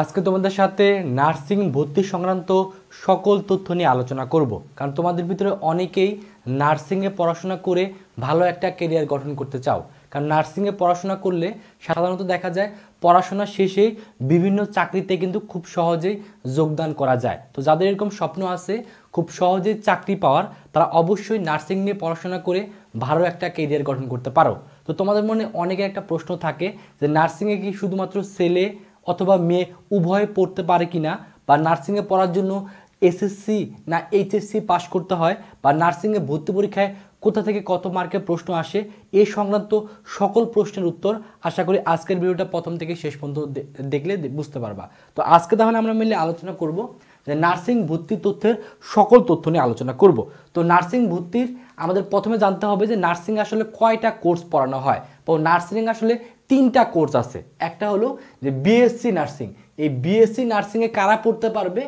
আজকে তোমাদের সাথে নার্সিং ভর্তি সংক্রান্ত সকল তথ্য নিয়ে আলোচনা করব কারণ তোমাদের ভিতরে অনেকেই নার্সিংয়ে পড়াশোনা করে ভালো একটা কেরিয়ার গঠন করতে চাও কারণ নার্সিংয়ে পড়াশোনা করলে সাধারণত দেখা যায় পড়াশোনা শেষেই বিভিন্ন চাকরিতে কিন্তু খুব সহজেই যোগদান করা যায় তো যাদের এরকম স্বপ্ন আছে খুব সহজেই চাকরি পাওয়ার তারা অবশ্যই নার্সিং নিয়ে পড়াশোনা করে ভালো একটা কেরিয়ার গঠন করতে পারো তো তোমাদের মনে অনেকে একটা প্রশ্ন থাকে যে নার্সিংয়ে কি শুধুমাত্র ছেলে অথবা মেয়ে উভয়ে পড়তে পারে কি না বা নার্সিংয়ে পড়ার জন্য এসএসসি না এইচএসসি পাশ করতে হয় বা নার্সিংয়ে ভর্তি পরীক্ষায় কোথা থেকে কত মার্কের প্রশ্ন আসে এ সংক্রান্ত সকল প্রশ্নের উত্তর আশা করি আজকের ভিডিওটা প্রথম থেকে শেষ পর্যন্ত দেখলে বুঝতে পারবা তো আজকে তাহলে আমরা মিলে আলোচনা করব যে নার্সিং ভর্তি তথ্যের সকল তথ্য নিয়ে আলোচনা করব তো নার্সিং ভর্তির আমাদের প্রথমে জানতে হবে যে নার্সিং আসলে কয়টা কোর্স পড়ানো হয় তো নার্সিং আসলে তিনটা কোর্স আছে একটা হলো যে বিএসসি নার্সিং এই বিএসসি নার্সিংয়ে কারা পড়তে পারবে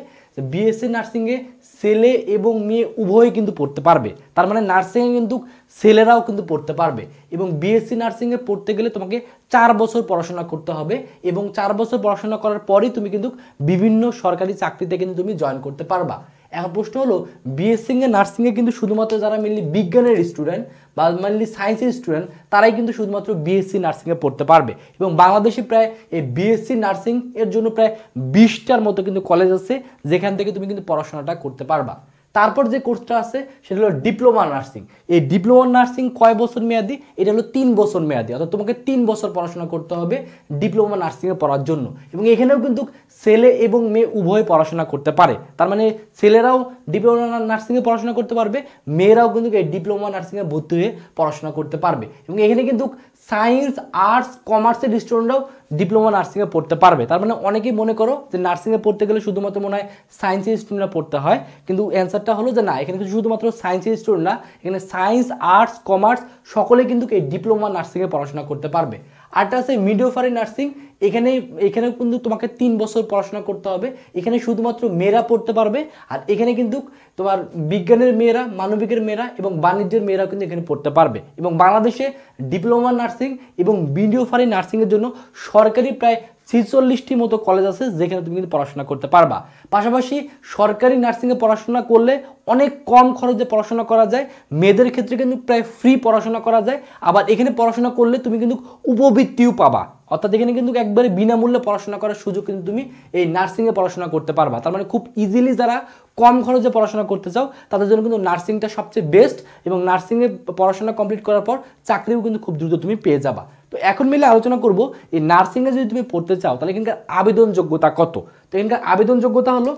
বিএসসি নার্সিংয়ে ছেলে এবং মেয়ে উভয়ই কিন্তু পড়তে পারবে তার মানে নার্সিংয়ে কিন্তু ছেলেরাও কিন্তু পড়তে পারবে এবং বিএসসি নার্সিংয়ে পড়তে গেলে তোমাকে চার বছর পড়াশোনা করতে হবে এবং চার বছর পড়াশোনা করার পরই তুমি কিন্তু বিভিন্ন সরকারি চাকরিতে কিন্তু তুমি জয়েন করতে পারবা এক প্রশ্ন হলো বিএসসিংয়ে নার্সিংয়ে কিন্তু শুধুমাত্র যারা মেনলি বিজ্ঞানের স্টুডেন্ট বা মেনলি সায়েন্সের স্টুডেন্ট তারাই কিন্তু শুধুমাত্র বিএসসি নার্সিংয়ে পড়তে পারবে এবং বাংলাদেশে প্রায় এই বিএসসি নার্সিং এর জন্য প্রায় বিশটার মতো কিন্তু কলেজ আছে যেখান থেকে তুমি কিন্তু পড়াশোনাটা করতে পারবা তারপর যে কোর্সটা আছে সেটা হলো ডিপ্লোমা নার্সিং এই ডিপ্লোমা নার্সিং কয় বছর মেয়াদি এটা হলো তিন বছর মেয়াদি অর্থাৎ তোমাকে তিন বছর পড়াশোনা করতে হবে ডিপ্লোমা নার্সিংয়ে পড়ার জন্য এবং এখানেও কিন্তু ছেলে এবং মেয়ে উভয় পড়াশোনা করতে পারে তার মানে ছেলেরাও ডিপ্লোমা নার্সিংয়ে পড়াশোনা করতে পারবে মেয়েরাও কিন্তু এই ডিপ্লোমা নার্সিংয়ে ভর্তি হয়ে পড়াশোনা করতে পারবে এবং এখানে কিন্তু সায়েন্স আর্টস কমার্সের স্টুডেন্টরাও ডিপ্লোমা নার্সিংয়ে পড়তে পারবে তার মানে অনেকেই মনে করো যে নার্সিংয়ে পড়তে গেলে শুধুমাত্র মনে হয় সায়েন্সের স্টুডেন্টরা পড়তে হয় কিন্তু অ্যান্সারটা হলো যে না এখানে কিন্তু শুধুমাত্র সায়েন্সের স্টুডেন্ট না এখানে সায়েন্স আর্টস কমার্স সকলে কিন্তু এই ডিপ্লোমা নার্সিংয়ে পড়াশোনা করতে পারবে আরটা আছে মিডিওফারি নার্সিং এখানে এখানে কিন্তু তোমাকে তিন বছর পড়াশোনা করতে হবে এখানে শুধুমাত্র মেয়েরা পড়তে পারবে আর এখানে কিন্তু তোমার বিজ্ঞানের মেয়েরা মানবিকের মেয়েরা এবং বাণিজ্যের মেয়েরাও কিন্তু এখানে পড়তে পারবে এবং বাংলাদেশে ডিপ্লোমা নার্সিং এবং বিডিওফারি নার্সিংয়ের জন্য সরকারি প্রায় ছিচল্লিশটি মতো কলেজ আছে যেখানে তুমি কিন্তু পড়াশোনা করতে পারবা পাশাপাশি সরকারি নার্সিংয়ে পড়াশোনা করলে অনেক কম খরচে পড়াশোনা করা যায় মেয়েদের ক্ষেত্রে কিন্তু প্রায় ফ্রি পড়াশোনা করা যায় আবার এখানে পড়াশোনা করলে তুমি কিন্তু উপবৃত্তিও পাবা অর্থাৎ এখানে কিন্তু একবারে বিনামূল্যে পড়াশোনা করার সুযোগ কিন্তু তুমি এই নার্সিংয়ে পড়াশোনা করতে পারবা তার মানে খুব ইজিলি যারা কম খরচে পড়াশোনা করতে চাও তাদের জন্য কিন্তু নার্সিংটা সবচেয়ে বেস্ট এবং নার্সিংয়ে পড়াশোনা কমপ্লিট করার পর চাকরিও কিন্তু খুব দ্রুত তুমি পেয়ে যাবা তো এখন মিলে আলোচনা করব এই নার্সিংয়ে যদি তুমি পড়তে চাও তাহলে এখানকার আবেদন যোগ্যতা কত তো এখানকার আবেদন যোগ্যতা হলো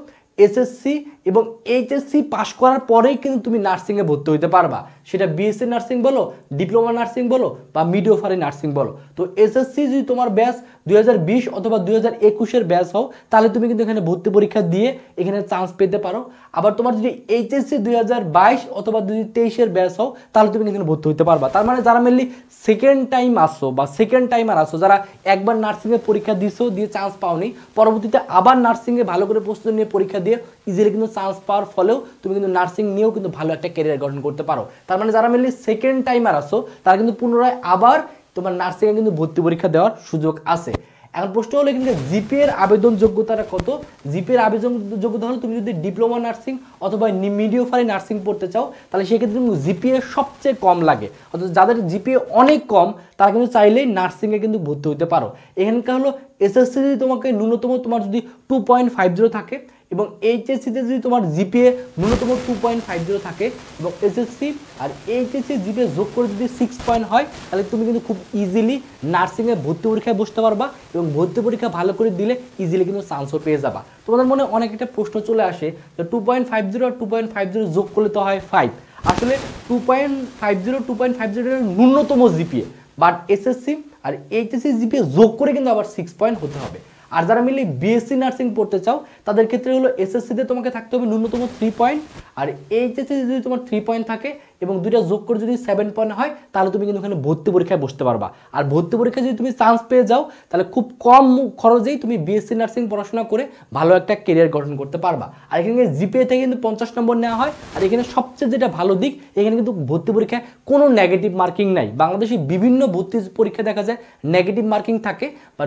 এসএসসি এবং এইচএসসি পাশ করার পরেই কিন্তু তুমি নার্সিংয়ে ভর্তি হইতে পারবা সেটা বিএসসি নার্সিং বলো ডিপ্লোমা নার্সিং বলো বা মিডিওফারি নার্সিং বলো তো এসএসসি যদি তোমার ব্যাস দুই অথবা দুই হাজার হও তাহলে তুমি কিন্তু এখানে ভর্তি পরীক্ষা দিয়ে এখানে চান্স পেতে পারো আবার তোমার যদি এইচএসসি দুই অথবা দুই হাজার ব্যাস হও তাহলে তুমি কিন্তু ভর্তি হইতে পারবা তার মানে যারা মেনলি সেকেন্ড টাইম আসো বা সেকেন্ড টাইমার আসো যারা একবার নার্সিংয়ে পরীক্ষা দিছো দিয়ে চান্স পাওনি পরবর্তীতে আবার নার্সিংয়ে ভালো করে প্রস্তুতি নিয়ে পরীক্ষা দিয়ে ইজিলি কিন্তু চান্স পাওয়ার ফলেও তুমি কিন্তু নার্সিং নিয়েও কিন্তু ভালো একটা ক্যারিয়ার গঠন করতে পারো তার মানে যারা মেনলি সেকেন্ড টাইমার আসো তারা কিন্তু পুনরায় আবার তোমার নার্সিংয়ে কিন্তু ভর্তি পরীক্ষা দেওয়ার সুযোগ আছে এখন প্রশ্ন হলো কিন্তু জিপিএর আবেদন যোগ্যতাটা কত জিপিএর আবেদন যোগ্যতা হলো তুমি যদি ডিপ্লোমা নার্সিং অথবা ফারি নার্সিং পড়তে চাও তাহলে সেক্ষেত্রে তুমি জিপিএ সবচেয়ে কম লাগে অর্থাৎ যাদের জিপিএ অনেক কম তারা কিন্তু চাইলেই নার্সিংয়ে কিন্তু ভর্তি হতে পারো এখানকার হলো এসএসসি যদি তোমাকে ন্যূনতম তোমার যদি টু পয়েন্ট ফাইভ জিরো থাকে এবং এইচএসসিতে যদি তোমার জিপিএ ন্যূনতম টু পয়েন্ট ফাইভ জিরো থাকে এবং এসএসসি আর এইচএসসি জিপিএ যোগ করে যদি সিক্স পয়েন্ট হয় তাহলে তুমি কিন্তু খুব ইজিলি নার্সিংয়ে ভর্তি পরীক্ষায় বসতে পারবা এবং ভর্তি পরীক্ষা ভালো করে দিলে ইজিলি কিন্তু চান্সও পেয়ে যাবা তোমাদের মনে অনেক একটা প্রশ্ন চলে আসে যে টু পয়েন্ট ফাইভ জিরো আর টু পয়েন্ট ফাইভ জিরো যোগ করলে তো হয় ফাইভ আসলে two point five zero two point five zero ন্যূনতম জিপিএ বাট এসএসসি আর এইচএসসি জিপিএ যোগ করে কিন্তু আবার সিক্স পয়েন্ট হতে হবে আর যারা মিলে বিএসসি নার্সিং পড়তে চাও তাদের ক্ষেত্রে হলো এসএসসিতে তোমাকে থাকতে হবে ন্যূনতম থ্রি পয়েন্ট আর এইচএসে যদি তোমার থ্রি পয়েন্ট থাকে এবং দুইটা যোগ করে যদি সেভেন পয়েন্ট হয় তাহলে তুমি কিন্তু ওখানে ভর্তি পরীক্ষায় বসতে পারবা আর ভর্তি পরীক্ষায় যদি তুমি চান্স পেয়ে যাও তাহলে খুব কম খরচেই তুমি বিএসসি নার্সিং পড়াশোনা করে ভালো একটা কেরিয়ার গঠন করতে পারবা আর এখানে জিপিএ থেকে কিন্তু পঞ্চাশ নম্বর নেওয়া হয় আর এখানে সবচেয়ে যেটা ভালো দিক এখানে কিন্তু ভর্তি পরীক্ষায় কোনো নেগেটিভ মার্কিং নাই বাংলাদেশে বিভিন্ন ভর্তি পরীক্ষা দেখা যায় নেগেটিভ মার্কিং থাকে বা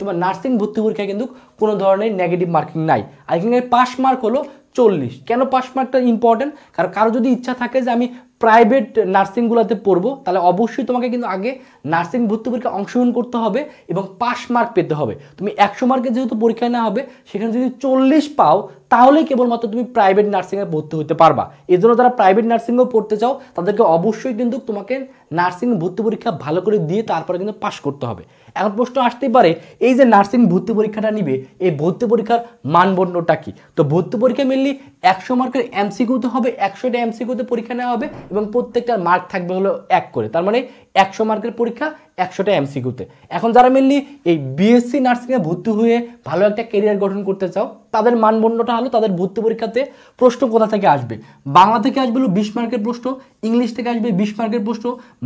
তোমার নার্সিং ভর্তি পরীক্ষায় কিন্তু কোনো ধরনের নেগেটিভ মার্কিং নাই আর এখানে পাস মার্ক হলো চল্লিশ কেন পাস মার্কটা ইম্পর্টেন্ট কারণ কারো যদি ইচ্ছা থাকে যে আমি প্রাইভেট নার্সিংগুলোতে পড়বো তাহলে অবশ্যই তোমাকে কিন্তু আগে নার্সিং ভর্তি পরীক্ষা অংশগ্রহণ করতে হবে এবং পাস মার্ক পেতে হবে তুমি একশো মার্কে যেহেতু পরীক্ষায় না হবে সেখানে যদি চল্লিশ পাও তাহলে কেবলমাত্র তুমি প্রাইভেট নার্সিংয়ে ভর্তি হতে পারবা এই জন্য যারা প্রাইভেট নার্সিংয়েও পড়তে চাও তাদেরকে অবশ্যই কিন্তু তোমাকে নার্সিং ভর্তি পরীক্ষা ভালো করে দিয়ে তারপরে কিন্তু পাশ করতে হবে এখন প্রশ্ন আসতেই পারে এই যে নার্সিং ভর্তি পরীক্ষাটা নিবে এই ভর্তি পরীক্ষার মানদণ্ডটা কি তো ভর্তি পরীক্ষা মেনলি একশো মার্কের এমসিকিউতে হবে একশোটা এমসিকিউতে পরীক্ষা নেওয়া হবে এবং প্রত্যেকটা মার্ক থাকবে হলো এক করে তার মানে একশো মার্কের পরীক্ষা একশোটা এমসিকিউতে এখন যারা মেনলি এই বিএসসি নার্সিংয়ে ভর্তি হয়ে ভালো একটা কেরিয়ার গঠন করতে চাও তাদের মানদণ্ডটা হলো তাদের ভর্তি পরীক্ষাতে প্রশ্ন কোথা থেকে আসবে বাংলা থেকে আসবে হলো বিশ মার্কের প্রশ্ন ইংলিশ থেকে আসবে বিশ মার্কের প্রশ্ন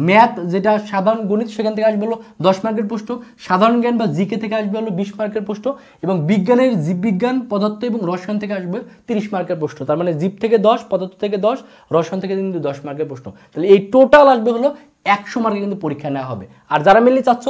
ম্যাথ যেটা সাধারণ গণিত সেখান থেকে আসবে হলো দশ মার্কের প্রশ্ন সাধারণ জ্ঞান বা জিকে থেকে আসবে হলো বিশ মার্কের প্রশ্ন এবং বিজ্ঞানের জীববিজ্ঞান পদার্থ এবং রসায়ন থেকে আসবে তিরিশ মার্কের প্রশ্ন তার মানে জীব থেকে দশ পদার্থ থেকে দশ রসায়ন থেকে কিন্তু দশ মার্কের প্রশ্ন তাহলে এই টোটাল আসবে হলো একশো মার্কে কিন্তু পরীক্ষা নেওয়া হবে আর যারা মেনলি চাচ্ছ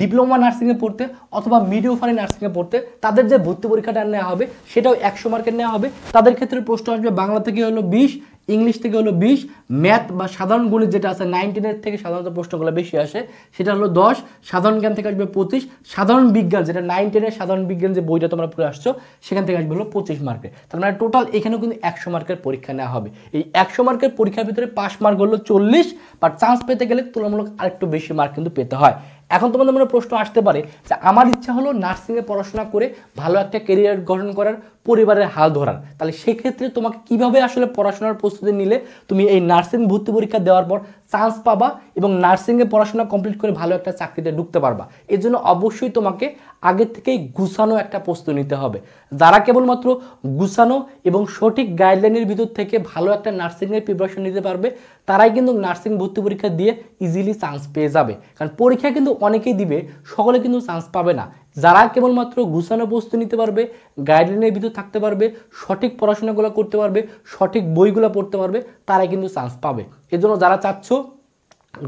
ডিপ্লোমা নার্সিংয়ে পড়তে অথবা মিডিও ফারে নার্সিংয়ে পড়তে তাদের যে ভর্তি পরীক্ষাটা নেওয়া হবে সেটাও একশো মার্কের নেওয়া হবে তাদের ক্ষেত্রে প্রশ্ন আসবে বাংলা থেকে হলো বিশ ইংলিশ থেকে হলো বিশ ম্যাথ বা সাধারণ গুলি যেটা আছে নাইনটিনের থেকে সাধারণত প্রশ্নগুলো বেশি আসে সেটা হলো দশ সাধারণ জ্ঞান থেকে আসবে পঁচিশ সাধারণ বিজ্ঞান যেটা নাইনটিনের সাধারণ বিজ্ঞান যে বইটা তোমরা পড়ে আসছো সেখান থেকে আসবে হলো পঁচিশ মার্কের তার মানে টোটাল এখানেও কিন্তু একশো মার্কের পরীক্ষা নেওয়া হবে এই একশো মার্কের পরীক্ষার ভিতরে পাশ মার্ক হলো চল্লিশ বাট চান্স পেতে গেলে তুলনামূলক আরেকটু বেশি মার্ক কিন্তু পেতে হয় এখন তোমাদের মনে প্রশ্ন আসতে পারে যে আমার ইচ্ছা হলো নার্সিংয়ে পড়াশোনা করে ভালো একটা কেরিয়ার গঠন করার পরিবারের হাল ধরার তাহলে সেক্ষেত্রে তোমাকে কিভাবে আসলে পড়াশোনার প্রস্তুতি নিলে তুমি এই নার্সিং ভর্তি পরীক্ষা দেওয়ার পর চান্স পাবা এবং নার্সিংয়ে পড়াশোনা কমপ্লিট করে ভালো একটা চাকরিতে ঢুকতে পারবা এর জন্য অবশ্যই তোমাকে আগে থেকেই গুছানো একটা প্রস্তু নিতে হবে যারা কেবলমাত্র গুছানো এবং সঠিক গাইডলাইনের ভিতর থেকে ভালো একটা নার্সিংয়ের প্রিপারেশন নিতে পারবে তারাই কিন্তু নার্সিং ভর্তি পরীক্ষা দিয়ে ইজিলি চান্স পেয়ে যাবে কারণ পরীক্ষা কিন্তু অনেকেই দিবে সকলে কিন্তু চান্স পাবে না যারা কেবলমাত্র গুছানো প্রস্তুতি নিতে পারবে গাইডলাইনের ভিতর থাকতে পারবে সঠিক পড়াশোনাগুলো করতে পারবে সঠিক বইগুলো পড়তে পারবে তারাই কিন্তু চান্স পাবে এজন্য যারা চাচ্ছ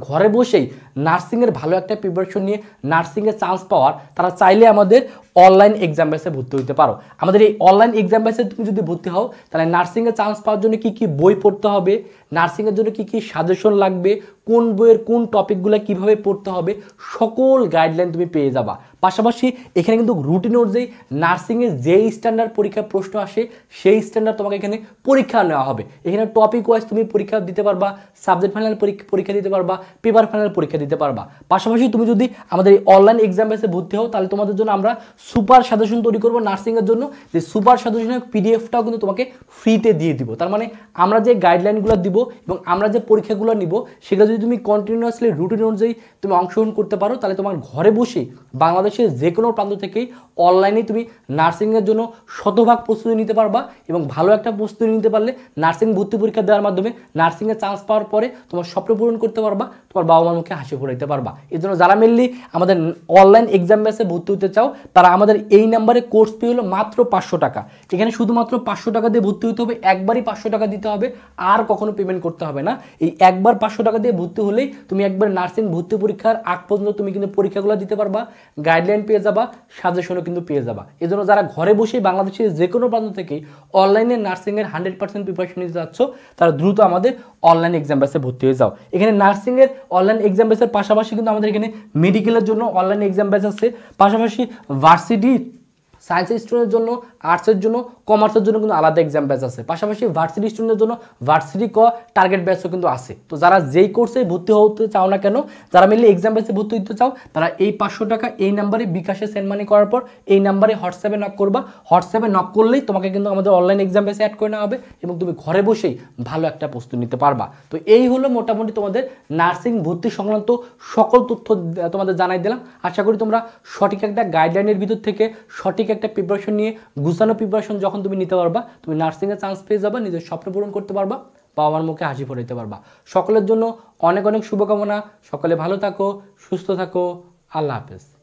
ঘরে বসেই নার্সিংয়ের ভালো একটা প্রিপারেশন নিয়ে নার্সিংয়ে চান্স পাওয়ার তারা চাইলে আমাদের অনলাইন এক্সাম বেসে ভর্তি হতে পারো আমাদের এই অনলাইন এক্সাম বেসে তুমি যদি ভর্তি হও তাহলে নার্সিংয়ে চান্স পাওয়ার জন্য কি কি বই পড়তে হবে নার্সিংয়ের জন্য কি কি সাজেশন লাগবে কোন বইয়ের কোন টপিকগুলো কিভাবে পড়তে হবে সকল গাইডলাইন তুমি পেয়ে যাবা পাশাপাশি এখানে কিন্তু রুটিন অনুযায়ী নার্সিংয়ে যে স্ট্যান্ডার্ড পরীক্ষার প্রশ্ন আসে সেই স্ট্যান্ডার্ড তোমাকে এখানে পরীক্ষা নেওয়া হবে এখানে টপিক ওয়াইজ তুমি পরীক্ষা দিতে পারবা সাবজেক্ট ফাইনাল পরীক্ষা দিতে পারবা পেপার ফাইনাল পরীক্ষা দিতে নিতে পারবা পাশাপাশি তুমি যদি আমাদের এই অনলাইন এক্সাম বেসে ভর্তি হও তাহলে তোমাদের জন্য আমরা সুপার সাজেশন তৈরি করবো নার্সিংয়ের জন্য যে সুপার সাজেশনের পিডিএফটাও কিন্তু তোমাকে ফ্রিতে দিয়ে দিব তার মানে আমরা যে গাইডলাইনগুলো দিব এবং আমরা যে পরীক্ষাগুলো নিব সেগুলো যদি তুমি কন্টিনিউয়াসলি রুটিন অনুযায়ী তুমি অংশগ্রহণ করতে পারো তাহলে তোমার ঘরে বসে বাংলাদেশের যে কোনো প্রান্ত থেকেই অনলাইনে তুমি নার্সিংয়ের জন্য শতভাগ প্রস্তুতি নিতে পারবা এবং ভালো একটা প্রস্তুতি নিতে পারলে নার্সিং ভর্তি পরীক্ষা দেওয়ার মাধ্যমে নার্সিংয়ে চান্স পাওয়ার পরে তোমার স্বপ্ন পূরণ করতে পারবা তোমার বাবা মার মুখে হাসি পড়াইতে পারবা এই জন্য যারা মেনলি আমাদের অনলাইন এক্সাম ব্যাচে ভর্তি হতে চাও তারা আমাদের এই নাম্বারে কোর্স ফি হলো মাত্র পাঁচশো টাকা এখানে শুধুমাত্র পাঁচশো টাকা দিয়ে ভর্তি হতে হবে একবারই পাঁচশো টাকা দিতে হবে আর কখনো পেমেন্ট করতে হবে না এই একবার পাঁচশো টাকা দিয়ে ভর্তি হলেই তুমি একবার নার্সিং ভর্তি পরীক্ষার আগ পর্যন্ত তুমি কিন্তু পরীক্ষাগুলো দিতে পারবা গাইডলাইন পেয়ে যাবা সাজেশনও কিন্তু পেয়ে যাবা এই জন্য যারা ঘরে বসে বাংলাদেশের যে কোনো প্রান্ত থেকে অনলাইনে নার্সিংয়ের হান্ড্রেড পার্সেন্ট প্রিপারেশন নিতে যাচ্ছ তারা দ্রুত আমাদের অনলাইন এক্সাম ব্যাচে ভর্তি হয়ে যাও এখানে নার্সিংয়ের অনলাইন এক্সাম ব্যাচের পাশাপাশি কিন্তু আমাদের এখানে মেডিকেলের জন্য অনলাইন এক্সাম ব্যাচ আছে পাশাপাশি ভার্সিটি সায়েন্সের স্টুডেন্টের জন্য আর্টসের জন্য কমার্সের জন্য কিন্তু আলাদা এক্সাম ব্যাচ আছে পাশাপাশি ভার্সিটি স্টুডেন্টের জন্য ভার্সিটি ক টার্গেট ব্যাচও কিন্তু আছে তো যারা যেই কোর্সে ভর্তি হতে চাও না কেন যারা মিলে এক্সাম ব্যাচে ভর্তি হতে চাও তারা এই পাঁচশো টাকা এই নাম্বারে বিকাশে সেন্ড মানি করার পর এই নাম্বারে হোয়াটসঅ্যাপে নক করবা হোয়াটসঅ্যাপে নক করলেই তোমাকে কিন্তু আমাদের অনলাইন এক্সাম ব্যাচে অ্যাড করে নেওয়া হবে এবং তুমি ঘরে বসেই ভালো একটা প্রস্তুতি নিতে পারবা তো এই হলো মোটামুটি তোমাদের নার্সিং ভর্তি সংক্রান্ত সকল তথ্য তোমাদের জানাই দিলাম আশা করি তোমরা সঠিক একটা গাইডলাইনের ভিতর থেকে সঠিক একটা প্রিপারেশন নিয়ে গুছানো প্রিপারেশন যখন তুমি নিতে পারবা তুমি নার্সিংয়ে চান্স পেয়ে যাবা নিজের স্বপ্ন পূরণ করতে পারবা বাবা মার মুখে হাসি দিতে পারবা সকলের জন্য অনেক অনেক শুভকামনা সকলে ভালো থাকো সুস্থ থাকো আল্লাহ হাফেজ